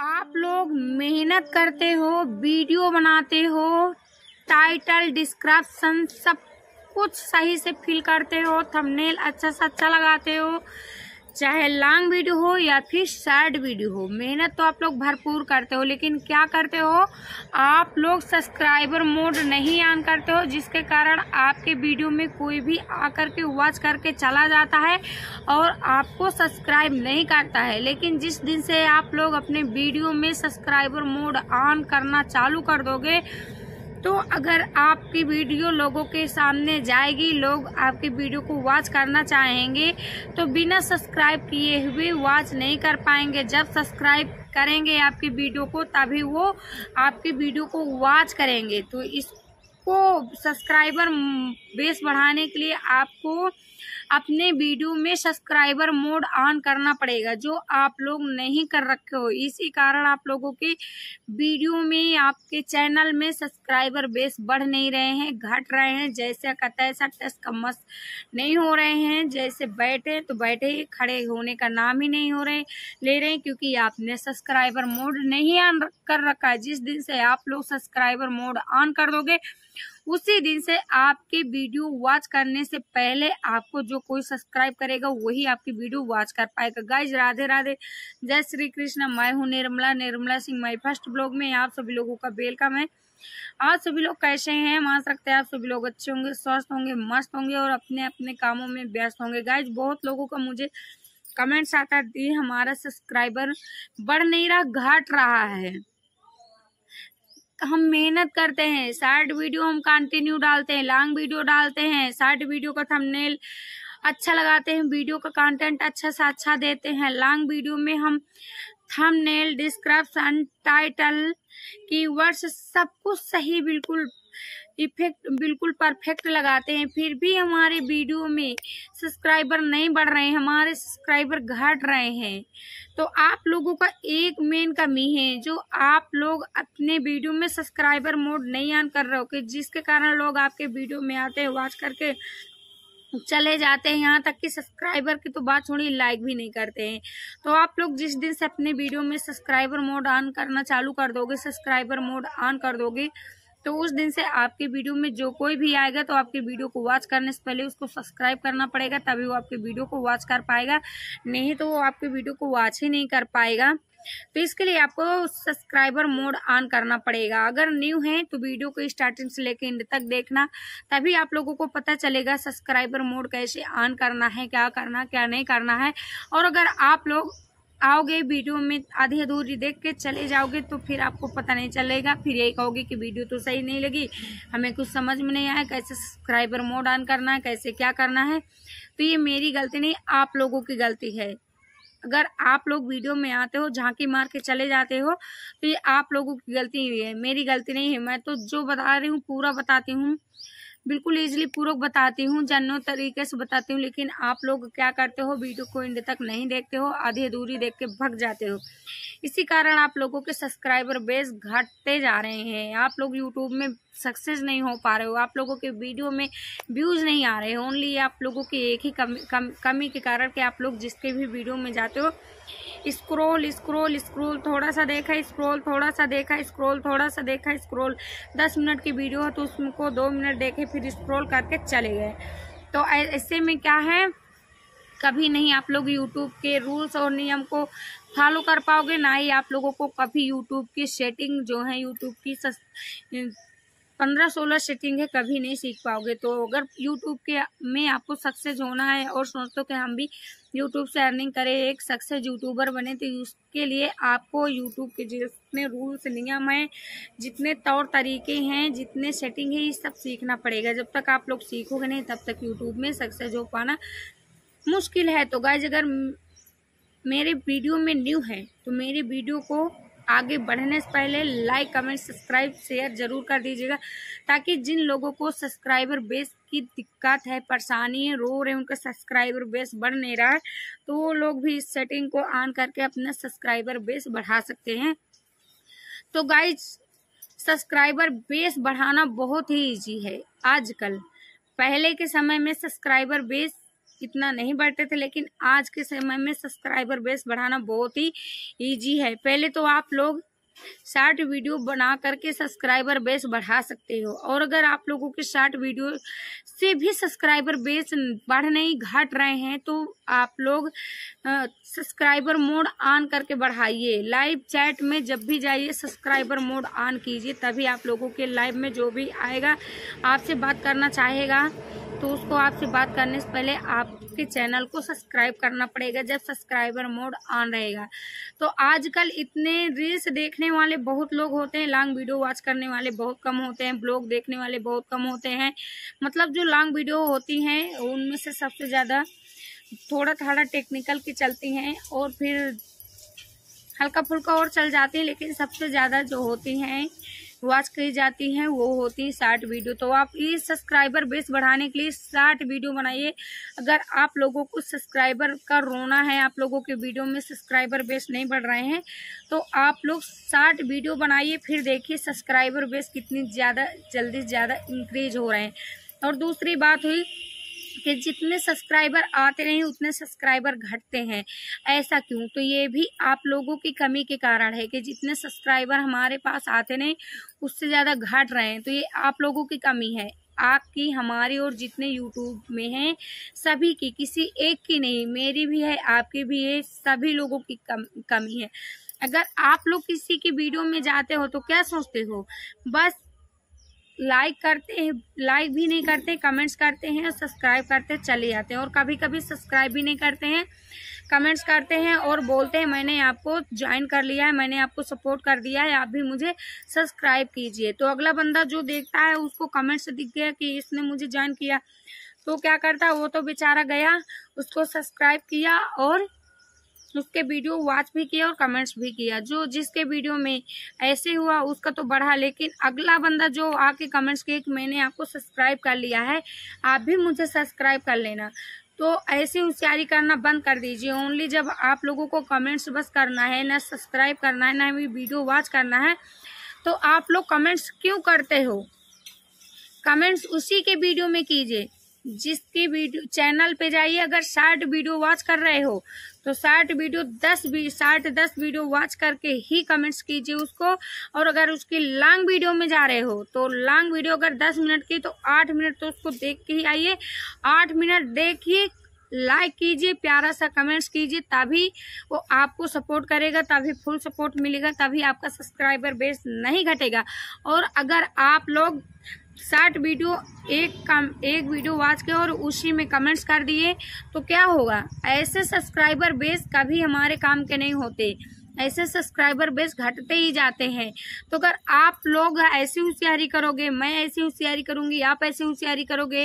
आप लोग मेहनत करते हो वीडियो बनाते हो टाइटल डिस्क्रिप्शन सब कुछ सही से फिल करते हो थंबनेल अच्छा सा अच्छा लगाते हो चाहे लॉन्ग वीडियो हो या फिर शॉर्ट वीडियो हो मेहनत तो आप लोग भरपूर करते हो लेकिन क्या करते हो आप लोग सब्सक्राइबर मोड नहीं ऑन करते हो जिसके कारण आपके वीडियो में कोई भी आकर के वॉच करके चला जाता है और आपको सब्सक्राइब नहीं करता है लेकिन जिस दिन से आप लोग अपने वीडियो में सब्सक्राइबर मोड ऑन करना चालू कर दोगे तो अगर आपकी वीडियो लोगों के सामने जाएगी लोग आपकी वीडियो को वॉच करना चाहेंगे तो बिना सब्सक्राइब किए हुए वॉच नहीं कर पाएंगे जब सब्सक्राइब करेंगे आपकी वीडियो को तभी वो आपकी वीडियो को वॉच करेंगे तो इसको सब्सक्राइबर बेस बढ़ाने के लिए आपको अपने वीडियो में सब्सक्राइबर मोड ऑन करना पड़ेगा जो आप लोग नहीं कर रखे हो इसी कारण आप लोगों के वीडियो में आपके चैनल में सब्सक्राइबर बेस बढ़ नहीं रहे हैं घट रहे हैं जैसे का तैसा टस कमस नहीं हो रहे हैं जैसे बैठे तो बैठे ही खड़े होने का नाम ही नहीं हो रहे ले रहे हैं क्योंकि आपने सब्सक्राइबर मोड नहीं ऑन कर रखा है जिस दिन से आप लोग सब्सक्राइबर मोड ऑन कर दोगे उसी दिन से आपके वीडियो वॉच करने से पहले आपको जो कोई सब्सक्राइब करेगा वही आपकी वीडियो वॉच कर पाएगा गाइज राधे राधे जय श्री कृष्ण मैं हूँ Nirmala Nirmala Singh my first blog में आप सभी लोगों का वेलकम है आज सभी लोग कैसे हैं मान रखते हैं आप सभी लोग अच्छे होंगे स्वस्थ होंगे मस्त होंगे और अपने अपने कामों में व्यस्त होंगे गाइज बहुत लोगों का मुझे कमेंट्स आता है हमारा सब्सक्राइबर बढ़ नहीं रहा घट रहा है हम मेहनत करते हैं शार्ट वीडियो हम कंटिन्यू डालते हैं लॉन्ग वीडियो डालते हैं शार्ट वीडियो का थंबनेल अच्छा लगाते हैं वीडियो का कंटेंट अच्छा सा अच्छा देते हैं लॉन्ग वीडियो में हम थंबनेल डिस्क्रिप्शन टाइटल कीवर्ड्स सब कुछ सही बिल्कुल इफेक्ट बिल्कुल परफेक्ट लगाते हैं फिर भी हमारे वीडियो में सब्सक्राइबर नहीं बढ़ रहे हैं हमारे सब्सक्राइबर घट रहे हैं तो आप लोगों का एक मेन कमी है जो आप लोग अपने वीडियो में सब्सक्राइबर मोड नहीं ऑन कर रहे हो कि जिसके कारण लोग आपके वीडियो में आते हैं वॉच करके चले जाते हैं यहाँ तक कि सब्सक्राइबर की तो बात छोड़ी लाइक भी नहीं करते हैं तो आप लोग जिस दिन से अपने वीडियो में सब्सक्राइबर मोड ऑन करना चालू कर दोगे सब्सक्राइबर मोड ऑन कर दोगे तो उस दिन से आपके वीडियो में जो कोई भी आएगा तो आपके वीडियो को वॉच करने से पहले उसको सब्सक्राइब करना पड़ेगा तभी वो आपके वीडियो को वॉच कर पाएगा नहीं तो वो आपके वीडियो को वॉच ही नहीं कर पाएगा तो इसके लिए आपको सब्सक्राइबर मोड ऑन करना पड़ेगा अगर न्यू है तो वीडियो को स्टार्टिंग से लेकर एंड तक देखना तभी आप लोगों को पता चलेगा सब्सक्राइबर मोड कैसे ऑन करना है क्या करना क्या नहीं करना है और अगर आप लोग आओगे वीडियो में आधी अधूरी देख के चले जाओगे तो फिर आपको पता नहीं चलेगा फिर यही कहोगे कि वीडियो तो सही नहीं लगी हमें कुछ समझ में नहीं आया कैसे सब्सक्राइबर मोड ऑन करना है कैसे क्या करना है तो ये मेरी गलती नहीं आप लोगों की गलती है अगर आप लोग वीडियो में आते हो झांकी मार के चले जाते हो तो ये आप लोगों की गलती हुई है मेरी गलती नहीं है मैं तो जो बता रही हूँ पूरा बताती हूँ बिल्कुल ईजिली पूर्वक बताती हूँ जन्नो तरीके से बताती हूँ लेकिन आप लोग क्या करते हो वीडियो को इंड तक नहीं देखते हो आधी अधूरी देख के भग जाते हो इसी कारण आप लोगों के सब्सक्राइबर बेस घटते जा रहे हैं आप लोग यूट्यूब में सक्सेस नहीं हो पा रहे हो आप लोगों के वीडियो में व्यूज़ नहीं आ रहे हो ओनली आप लोगों की एक ही कमी कम, कमी के कारण कि आप लोग जिसके भी वीडियो में जाते हो स्क्रोल स्क्रोल स्क्रोल थोड़ा सा देखा स्क्रोल थोड़ा सा देखा स्क्रोल थोड़ा सा देखा स्क्रोल दस मिनट की वीडियो हो तो उसको दो मिनट देखे फिर स्क्रोल करके चले गए तो ऐसे में क्या है कभी नहीं आप लोग यूट्यूब के रूल्स और नियम को फॉलो कर पाओगे ना ही आप लोगों को कभी यूट्यूब की सेटिंग जो है यूट्यूब की सस् पंद्रह सोलह सेटिंग है कभी नहीं सीख पाओगे तो अगर यूट्यूब के में आपको सक्सेस होना है और सोचते हो कि हम भी यूट्यूब से अर्निंग करें एक सक्सेस यूट्यूबर बने तो उसके लिए आपको यूट्यूब के जितने रूल्स नियम हैं जितने तौर तरीके हैं जितने सेटिंग है ये सब सीखना पड़ेगा जब तक आप लोग सीखोगे नहीं तब तक यूट्यूब में सक्सेस हो पाना मुश्किल है तो गाइज अगर मेरे वीडियो में न्यू है तो मेरे वीडियो को आगे बढ़ने से पहले लाइक कमेंट सब्सक्राइब शेयर जरूर कर दीजिएगा ताकि जिन लोगों को सब्सक्राइबर बेस की दिक्कत है परेशानी है रो रहे उनका सब्सक्राइबर बेस बढ़ नहीं रहा है तो वो लोग भी इस सेटिंग को ऑन करके अपना सब्सक्राइबर बेस बढ़ा सकते हैं तो गाइज सब्सक्राइबर बेस बढ़ाना बहुत ही ईजी है आजकल पहले के समय में सब्सक्राइबर बेस इतना नहीं बढ़ते थे लेकिन आज के समय में सब्सक्राइबर बेस बढ़ाना बहुत ही ईजी है पहले तो आप लोग शार्ट वीडियो बना करके सब्सक्राइबर बेस बढ़ा सकते हो और अगर आप लोगों के शार्ट वीडियो से भी सब्सक्राइबर बेस बढ़ नहीं घट रहे हैं तो आप लोग सब्सक्राइबर मोड ऑन करके बढ़ाइए लाइव चैट में जब भी जाइए सब्सक्राइबर मोड ऑन कीजिए तभी आप लोगों के लाइव में जो भी आएगा आपसे बात करना चाहेगा तो उसको आपसे बात करने से पहले आपके चैनल को सब्सक्राइब करना पड़ेगा जब सब्सक्राइबर मोड ऑन रहेगा तो आजकल इतने रील्स देखने वाले बहुत लोग होते हैं लॉन्ग वीडियो वॉच करने वाले बहुत कम होते हैं ब्लॉग देखने वाले बहुत कम होते हैं मतलब जो लॉन्ग वीडियो होती हैं उनमें से सबसे ज़्यादा थोड़ा थोड़ा टेक्निकल की चलती हैं और फिर हल्का फुल्का और चल जाती हैं लेकिन सबसे ज़्यादा जो होती हैं वॉच की जाती हैं वो होती है शार्ट वीडियो तो आप ये सब्सक्राइबर बेस बढ़ाने के लिए शार्ट वीडियो बनाइए अगर आप लोगों को सब्सक्राइबर का रोना है आप लोगों के वीडियो में सब्सक्राइबर बेस नहीं बढ़ रहे हैं तो आप लोग शार्ट वीडियो बनाइए फिर देखिए सब्सक्राइबर बेस कितनी ज़्यादा जल्दी से ज़्यादा इंक्रीज हो रहे हैं और दूसरी बात हुई कि जितने सब्सक्राइबर आते रहे उतने सब्सक्राइबर घटते हैं ऐसा क्यों तो ये भी आप लोगों की कमी के कारण है कि जितने सब्सक्राइबर हमारे पास आते रहे उससे ज़्यादा घट रहे हैं तो ये आप लोगों की कमी है आपकी हमारी और जितने यूट्यूब में हैं सभी की किसी एक की नहीं मेरी भी है आपकी भी है सभी लोगों की कम कमी है अगर आप लोग किसी की वीडियो में जाते हो तो क्या सोचते हो बस लाइक करते हैं लाइक भी नहीं करते कमेंट्स करते हैं सब्सक्राइब करते चले जाते हैं और कभी कभी सब्सक्राइब भी नहीं करते हैं कमेंट्स करते हैं और बोलते हैं मैंने आपको ज्वाइन कर लिया है मैंने आपको सपोर्ट कर दिया है आप भी मुझे सब्सक्राइब कीजिए तो अगला बंदा जो देखता है उसको कमेंट्स दिख गया कि इसने मुझे ज्वाइन किया तो क्या करता वो तो बेचारा गया उसको सब्सक्राइब किया और उसके वीडियो वॉच भी किया और कमेंट्स भी किया जो जिसके वीडियो में ऐसे हुआ उसका तो बढ़ा लेकिन अगला बंदा जो आके कमेंट्स किए कि मैंने आपको सब्सक्राइब कर लिया है आप भी मुझे सब्सक्राइब कर लेना तो ऐसे होशियारी करना बंद कर दीजिए ओनली जब आप लोगों को कमेंट्स बस करना है ना सब्सक्राइब करना है ना वीडियो वॉच करना है तो आप लोग कमेंट्स क्यों करते हो कमेंट्स उसी के वीडियो में कीजिए जिसकी वीडियो चैनल पे जाइए अगर शार्ट वीडियो वॉच कर रहे हो तो शार्ट वीडियो दस शार्ट दस वीडियो वॉच करके ही कमेंट्स कीजिए उसको और अगर उसकी लॉन्ग वीडियो में जा रहे हो तो लॉन्ग वीडियो अगर दस मिनट की तो आठ मिनट तो उसको देख के ही आइए आठ मिनट देखिए लाइक कीजिए प्यारा सा कमेंट्स कीजिए तभी वो आपको सपोर्ट करेगा तभी फुल सपोर्ट मिलेगा तभी आपका सब्सक्राइबर बेस नहीं घटेगा और अगर आप लोग साठ वीडियो एक कम एक वीडियो वाच के और उसी में कमेंट्स कर दिए तो क्या होगा ऐसे सब्सक्राइबर बेस कभी हमारे काम के नहीं होते ऐसे सब्सक्राइबर बेस घटते ही जाते हैं तो अगर आप लोग ऐसी होशियारी करोगे मैं ऐसी होशियारी करूंगी आप ऐसी होशियारी करोगे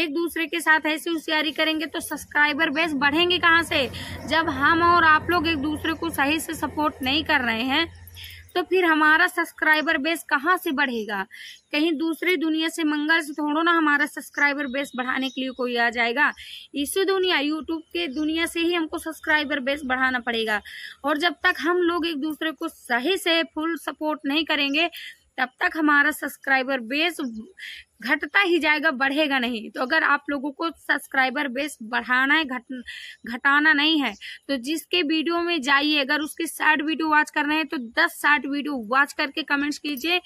एक दूसरे के साथ ऐसी होशियारी करेंगे तो सब्सक्राइबर बेस बढ़ेंगे कहाँ से जब हम और आप लोग एक दूसरे को सही से सपोर्ट नहीं कर रहे हैं तो फिर हमारा सब्सक्राइबर बेस कहाँ से बढ़ेगा कहीं दूसरी दुनिया से मंगल से थोड़ो ना हमारा सब्सक्राइबर बेस बढ़ाने के लिए कोई आ जाएगा इसी दुनिया यूट्यूब के दुनिया से ही हमको सब्सक्राइबर बेस बढ़ाना पड़ेगा और जब तक हम लोग एक दूसरे को सही से फुल सपोर्ट नहीं करेंगे तब तक हमारा सब्सक्राइबर बेस घटता ही जाएगा बढ़ेगा नहीं तो अगर आप लोगों को सब्सक्राइबर बेस बढ़ाना है घट घटाना नहीं है तो जिसके वीडियो में जाइए अगर उसके साठ वीडियो वॉच कर रहे हैं तो दस साठ वीडियो वॉच करके कमेंट्स कीजिए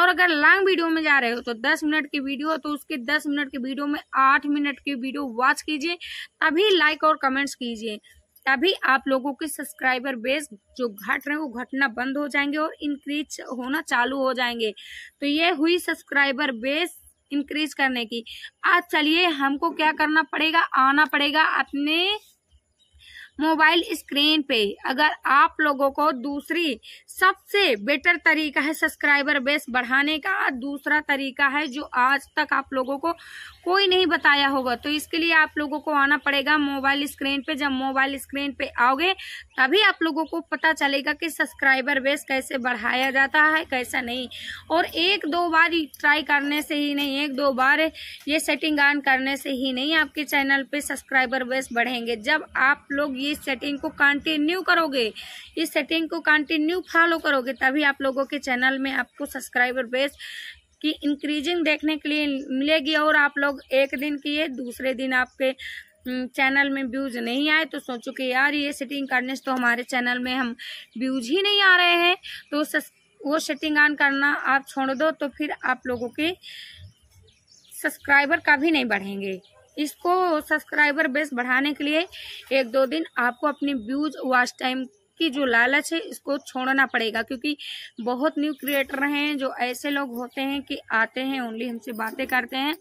और अगर लॉन्ग वीडियो में जा रहे हो तो दस मिनट की वीडियो तो उसके दस मिनट की वीडियो में आठ मिनट की वीडियो वॉच कीजिए तभी लाइक और कमेंट्स कीजिए तभी आप लोगों के सब्सक्राइबर बेस जो घट रहे हैं वो घटना बंद हो जाएंगे और इंक्रीज होना चालू हो जाएंगे तो ये हुई सब्सक्राइबर बेस इंक्रीज करने की आज चलिए हमको क्या करना पड़ेगा आना पड़ेगा अपने मोबाइल स्क्रीन पे अगर आप लोगों को दूसरी सबसे बेटर तरीका है सब्सक्राइबर बेस बढ़ाने का दूसरा तरीका है जो आज तक आप लोगों को कोई नहीं बताया होगा तो इसके लिए आप लोगों को आना पड़ेगा मोबाइल स्क्रीन पे जब मोबाइल स्क्रीन पे आओगे तभी आप लोगों को पता चलेगा कि सब्सक्राइबर बेस कैसे बढ़ाया जाता है कैसा नहीं और एक दो बार ट्राई करने से ही नहीं एक दो बार ये सेटिंग ऑन करने से ही नहीं आपके चैनल पे सब्सक्राइबर बेस बढ़ेंगे जब आप लोग ये इस सेटिंग को कंटिन्यू करोगे इस सेटिंग को कंटिन्यू फॉलो करोगे तभी आप लोगों के चैनल में आपको सब्सक्राइबर बेस की इंक्रीजिंग देखने के लिए मिलेगी और आप लोग एक दिन किए दूसरे दिन आपके चैनल हम्म, में व्यूज नहीं आए तो सोचो कि यार ये सेटिंग करने से तो हमारे चैनल में हम व्यूज ही नहीं आ रहे हैं तो वो सेटिंग ऑन करना आप छोड़ दो तो फिर आप लोगों के सब्सक्राइबर का भी नहीं बढ़ेंगे इसको सब्सक्राइबर बेस बढ़ाने के लिए एक दो दिन आपको अपनी व्यूज वॉच टाइम की जो लालच है इसको छोड़ना पड़ेगा क्योंकि बहुत न्यू क्रिएटर हैं जो ऐसे लोग होते हैं कि आते हैं ओनली हमसे बातें करते हैं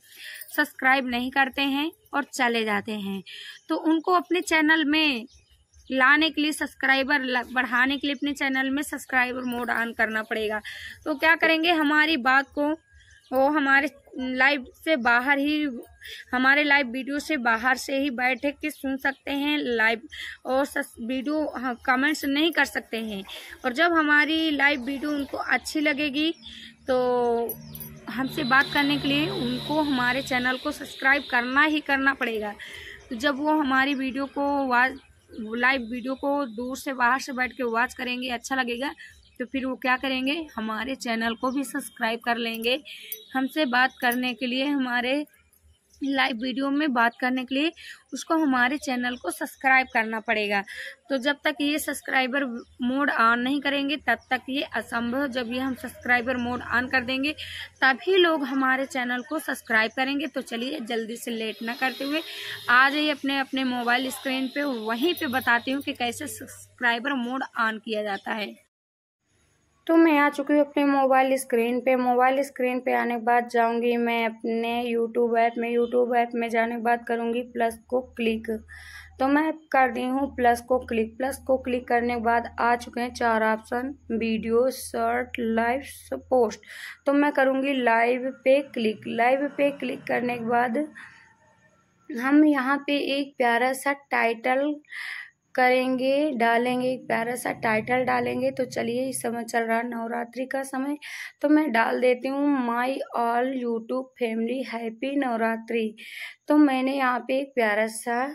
सब्सक्राइब नहीं करते हैं और चले जाते हैं तो उनको अपने चैनल में लाने के लिए सब्सक्राइबर बढ़ाने के लिए अपने चैनल में सब्सक्राइबर मोड ऑन करना पड़ेगा तो क्या करेंगे हमारी बात को वो हमारे लाइव से बाहर ही हमारे लाइव वीडियो से बाहर से ही बैठ के सुन सकते हैं लाइव और वीडियो कमेंट्स हाँ, नहीं कर सकते हैं और जब हमारी लाइव वीडियो उनको अच्छी लगेगी तो हमसे बात करने के लिए उनको हमारे चैनल को सब्सक्राइब करना ही करना पड़ेगा तो जब वो हमारी वीडियो को वाच लाइव वीडियो को दूर से बाहर से बैठ के वॉच करेंगे अच्छा लगेगा तो फिर वो क्या करेंगे हमारे चैनल को भी सब्सक्राइब कर लेंगे हमसे बात करने के लिए हमारे लाइव वीडियो में बात करने के लिए उसको हमारे चैनल को सब्सक्राइब करना पड़ेगा तो जब तक ये सब्सक्राइबर मोड ऑन नहीं करेंगे तब तक ये असंभव जब ये हम सब्सक्राइबर मोड ऑन कर देंगे तभी लोग हमारे चैनल को सब्सक्राइब करेंगे तो चलिए जल्दी से लेट ना करते हुए आज ही अपने अपने मोबाइल स्क्रीन पे वहीं पे बताती हूँ कि कैसे सब्सक्राइबर मोड ऑन किया जाता है तो मैं आ चुकी हूँ अपने मोबाइल स्क्रीन पे मोबाइल स्क्रीन पे आने के बाद जाऊँगी मैं अपने यूट्यूब ऐप में यूट्यूब ऐप में जाने के बाद करूँगी प्लस को क्लिक तो मैं कर दी हूँ प्लस को क्लिक प्लस को क्लिक करने के बाद आ चुके हैं चार option video short live post तो मैं करूँगी लाइव पे क्लिक लाइव पे क्लिक करने के बाद हम यहाँ पे एक प्यारा सा टाइटल करेंगे डालेंगे एक प्यारा सा टाइटल डालेंगे तो चलिए इस समय चल रहा नवरात्रि का समय तो मैं डाल देती हूँ my all YouTube family happy Navratri तो मैंने यहाँ पे एक प्यारा सा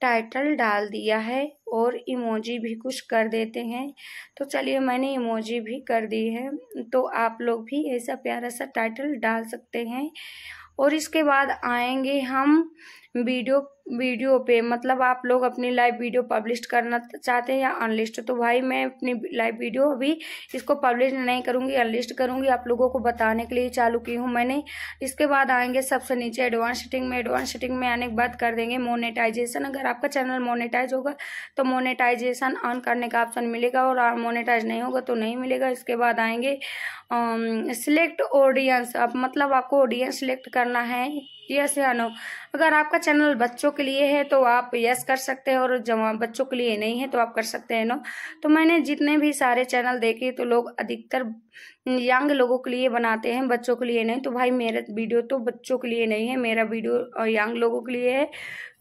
टाइटल डाल दिया है और इमोजी भी कुछ कर देते हैं तो चलिए मैंने इमोजी भी कर दी है तो आप लोग भी ऐसा प्यारा सा टाइटल डाल सकते हैं और इसके बाद आएंगे हम वीडियो वीडियो पे मतलब आप लोग अपनी लाइव वीडियो पब्लिश करना चाहते हैं या अनलिस्ट तो भाई मैं अपनी लाइव वीडियो अभी इसको पब्लिश नहीं करूँगी अनलिस्ट करूँगी आप लोगों को बताने के लिए चालू की हूँ मैंने इसके बाद आएंगे सबसे नीचे एडवांस सेटिंग में एडवांस सेटिंग में आने के बाद कर देंगे मोनेटाइजेशन अगर आपका चैनल मोनेटाइज होगा तो मोनेटाइजेशन ऑन करने का ऑप्शन मिलेगा और मोनेटाइज नहीं होगा तो नहीं मिलेगा इसके बाद आएंगे सिलेक्ट ऑडियंस अब मतलब आपको ऑडियंस सिलेक्ट करना है यस या नो अगर आपका चैनल बच्चों के लिए है तो आप यस कर सकते हैं और जवाब बच्चों के लिए नहीं है तो आप कर सकते हैं नो तो मैंने जितने भी सारे चैनल देखे तो लोग अधिकतर यंग लोगों के लिए बनाते हैं बच्चों के लिए नहीं तो भाई मेरा वीडियो तो बच्चों के लिए नहीं है मेरा वीडियो यंग लोगों के लिए है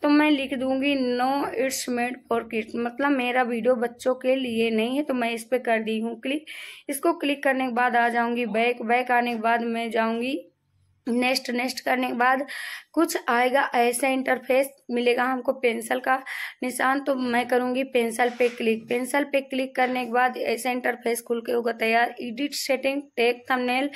तो मैं लिख दूंगी no it's made for kids मतलब मेरा वीडियो बच्चों के लिए नहीं है तो मैं इस पर कर दी हूँ क्लिक इसको क्लिक करने के बाद आ जाऊँगी बैक बैक आने के बाद मैं जाऊँगी नेक्स्ट नेक्स्ट करने के बाद कुछ आएगा ऐसा इंटरफेस मिलेगा हमको पेंसिल का निशान तो मैं करूँगी पेंसिल पे क्लिक पेंसिल पे क्लिक करने के बाद ऐसा इंटरफेस खुल के होगा तैयार edit setting take thumbnail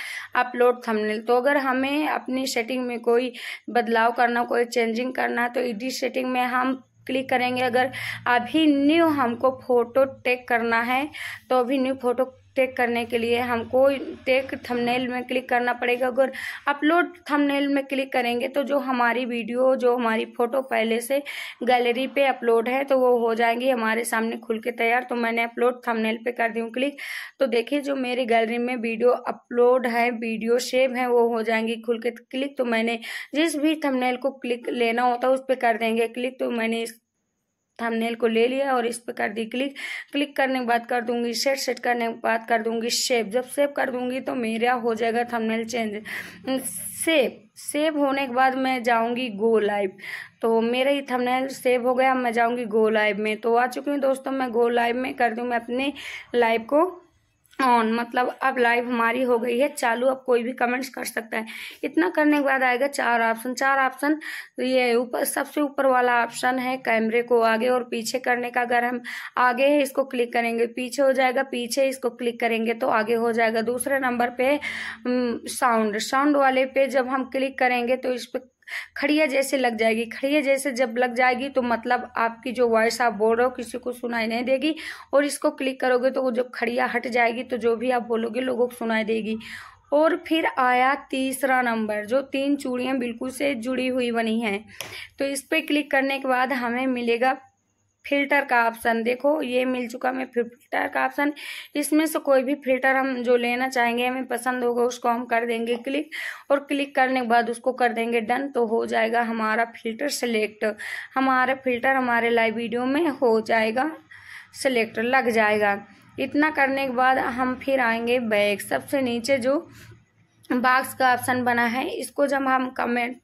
upload thumbnail तो अगर हमें अपनी सेटिंग में कोई बदलाव करना कोई चेंजिंग करना तो एडिट सेटिंग में हम क्लिक करेंगे अगर अभी न्यू हमको फ़ोटो टेक करना है तो अभी न्यू फ़ोटो टेक करने के लिए हमको टेक थंबनेल में क्लिक करना पड़ेगा अगर अपलोड थंबनेल में क्लिक करेंगे तो जो हमारी वीडियो जो हमारी फ़ोटो पहले से गैलरी पे अपलोड है तो वो हो जाएंगी हमारे सामने खुल के तैयार तो मैंने अपलोड थंबनेल पे कर दी हूँ क्लिक तो देखिए जो मेरी गैलरी में वीडियो अपलोड है वीडियो सेव है वो हो जाएंगी खुल के क्लिक तो मैंने जिस भी थमनेल को क्लिक लेना होता है उस पर कर देंगे क्लिक तो मैंने इस थंबनेल को ले लिया और इस पर कर दी क्लिक क्लिक करने के बाद कर दूंगी सेट सेट करने के बाद कर दूंगी शेप जब सेव कर दूंगी तो मेरा हो जाएगा थंबनेल चेंज सेव सेव होने के बाद मैं जाऊंगी गो लाइव तो मेरा ये थंबनेल सेव हो गया मैं जाऊंगी गो लाइव में तो आ चुकी हूँ दोस्तों मैं गो लाइव में कर दूँ मैं अपने लाइव को ऑन मतलब अब लाइव हमारी हो गई है चालू अब कोई भी कमेंट्स कर सकता है इतना करने के बाद आएगा चार ऑप्शन चार ऑप्शन तो ये ऊपर सबसे ऊपर वाला ऑप्शन है कैमरे को आगे और पीछे करने का अगर हम आगे है इसको क्लिक करेंगे पीछे हो जाएगा पीछे इसको क्लिक करेंगे तो आगे हो जाएगा दूसरे नंबर पे साउंड हम्म, साउंड वाले पे जब हम क्लिक करेंगे तो इस पर खड़िया जैसे लग जाएगी खड़िया जैसे जब लग जाएगी तो मतलब आपकी जो वॉइस आप बोल रहे हो किसी को सुनाई नहीं देगी और इसको क्लिक करोगे तो वो जो खड़िया हट जाएगी तो जो भी आप बोलोगे लोगों को सुनाई देगी और फिर आया तीसरा नंबर जो तीन चूड़ियाँ बिल्कुल से जुड़ी हुई बनी हैं तो इस पर क्लिक करने के बाद हमें मिलेगा फिल्टर का ऑप्शन देखो ये मिल चुका हमें फिल्टर का ऑप्शन इसमें से कोई भी फिल्टर हम जो लेना चाहेंगे हमें पसंद होगा उसको हम कर देंगे क्लिक और क्लिक करने के बाद उसको कर देंगे डन तो हो जाएगा हमारा फिल्टर सेलेक्ट हमारा फिल्टर हमारे लाइव वीडियो में हो जाएगा सेलेक्ट लग जाएगा इतना करने के बाद हम फिर आएंगे बैग सबसे नीचे जो बाक्स का ऑप्शन बना है इसको जब हम कमेंट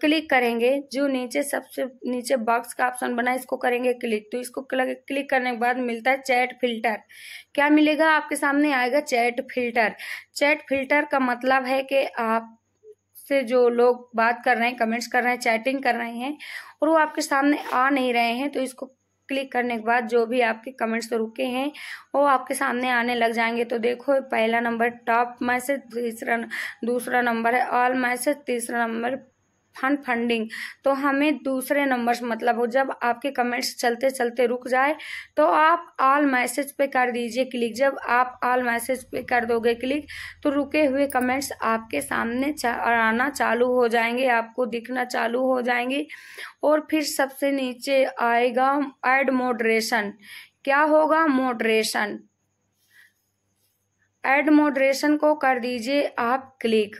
क्लिक करेंगे जो नीचे सबसे नीचे बॉक्स का ऑप्शन बना है इसको करेंगे क्लिक तो इसको क्लिक करने के बाद मिलता है चैट फिल्टर क्या मिलेगा आपके सामने आएगा चैट फिल्टर चैट फिल्टर का मतलब है कि आप से जो लोग बात कर रहे हैं कमेंट्स कर रहे हैं चैटिंग कर रहे हैं और वो आपके सामने आ नहीं रहे हैं तो इसको क्लिक करने के बाद जो भी आपके कमेंट्स तो रुके हैं वो आपके सामने आने लग जाएंगे तो देखो पहला नंबर टॉप मैसेज तीसरा दूसरा नंबर है ऑल मैसेज तीसरा नंबर फंड फंडिंग तो हमें दूसरे नंबर से मतलब हो जब आपके कमेंट्स चलते चलते रुक जाए तो आप ऑल मैसेज पे कर दीजिए क्लिक जब आप ऑल मैसेज पे कर दोगे क्लिक तो रुके हुए कमेंट्स आपके सामने चा, आना चालू हो जाएंगे आपको दिखना चालू हो जाएंगे और फिर सबसे नीचे आएगा एड मोडरेशन क्या होगा मोडरेशन एड मोडरेशन को कर दीजिए आप क्लिक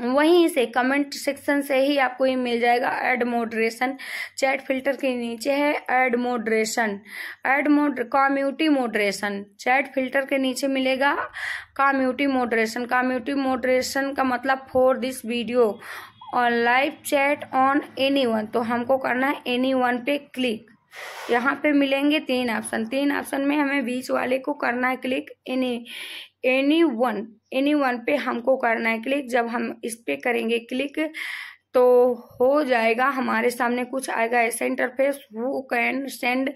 वहीं से कमेंट सेक्शन से ही आपको ये मिल जाएगा एड मोडरेशन चैट फिल्टर के नीचे है add moderation add mod community moderation chat filter के नीचे मिलेगा कॉम्यूटी मोडरेशन कॉम्यूटी मोडरेशन का मतलब फॉर दिस वीडियो और live chat on anyone तो हमको करना है एनी वन पे क्लिक यहाँ पे मिलेंगे तीन ऑप्शन तीन ऑप्शन में हमें बीच वाले को करना है click any anyone anyone पे हमको करना है क्लिक जब हम इस पर करेंगे क्लिक तो हो जाएगा हमारे सामने कुछ आएगा ऐसा interface who can send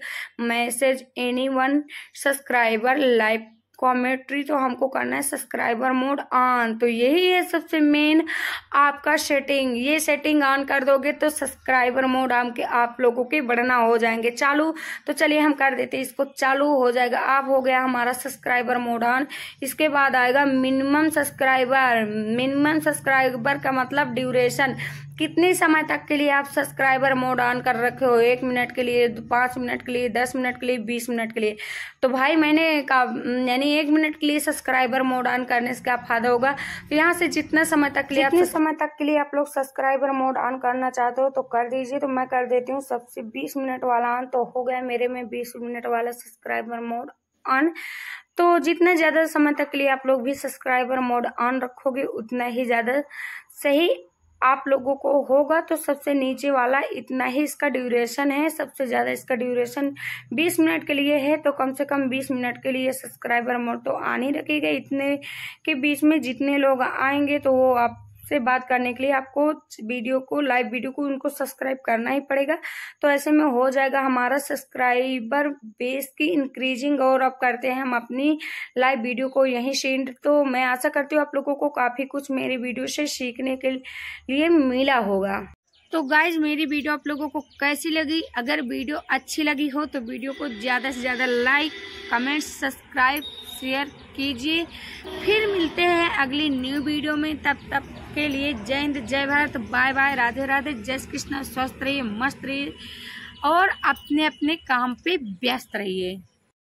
message anyone subscriber live commentary तो हमको करना है सब्सक्राइबर मोड ऑन तो यही है सबसे मेन आपका सेटिंग ये सेटिंग ऑन कर दोगे तो सब्सक्राइबर मोड आम के आप लोगों के बढ़ना हो जाएंगे चालू तो चलिए हम कर देते हैं इसको चालू हो जाएगा आप हो गया हमारा सब्सक्राइबर मोड ऑन इसके बाद आएगा मिनिमम सब्सक्राइबर मिनिमम सब्सक्राइबर का मतलब ड्यूरेशन कितने समय तक के लिए आप सब्सक्राइबर मोड ऑन कर रखे हो एक मिनट के लिए पाँच मिनट के लिए दस मिनट के लिए बीस मिनट के लिए तो भाई मैंने का यानी एक मिनट के लिए सब्सक्राइबर मोड ऑन करने से क्या फायदा होगा तो यहाँ से जितना समय तक के लिए जितने समय तक के लिए आप लोग सब्सक्राइबर मोड ऑन करना चाहते हो तो कर दीजिए तो मैं कर देती हूँ सबसे बीस मिनट वाला ऑन तो हो गया मेरे में बीस मिनट वाला सब्सक्राइबर मोड ऑन तो जितना ज़्यादा समय तक के लिए आप लोग भी सब्सक्राइबर मोड ऑन रखोगे उतना ही ज़्यादा सही आप लोगों को होगा तो सबसे नीचे वाला इतना ही इसका ड्यूरेशन है सबसे ज़्यादा इसका ड्यूरेशन 20 मिनट के लिए है तो कम से कम 20 मिनट के लिए सब्सक्राइबर मोड तो आ ही रखेगा इतने के बीच में जितने लोग आएंगे तो वो आप से बात करने के लिए आपको वीडियो को लाइव वीडियो को उनको सब्सक्राइब करना ही पड़ेगा तो ऐसे में हो जाएगा हमारा सब्सक्राइबर बेस की इंक्रीजिंग और अब करते हैं हम अपनी लाइव वीडियो को यहीं शेंड तो मैं आशा करती हूँ आप लोगों को काफ़ी कुछ मेरी वीडियो से सीखने के लिए मिला होगा तो गाइज मेरी वीडियो आप लोगों को कैसी लगी अगर वीडियो अच्छी लगी हो तो वीडियो को ज़्यादा से ज़्यादा लाइक कमेंट सब्सक्राइब शेयर कीजिए फिर मिलते हैं अगली न्यू वीडियो में तब तक के लिए जय हिंद जय भारत बाय बाय राधे राधे जय कृष्ण स्वस्थ रहिए मस्त रहिए और अपने अपने काम पे व्यस्त रहिए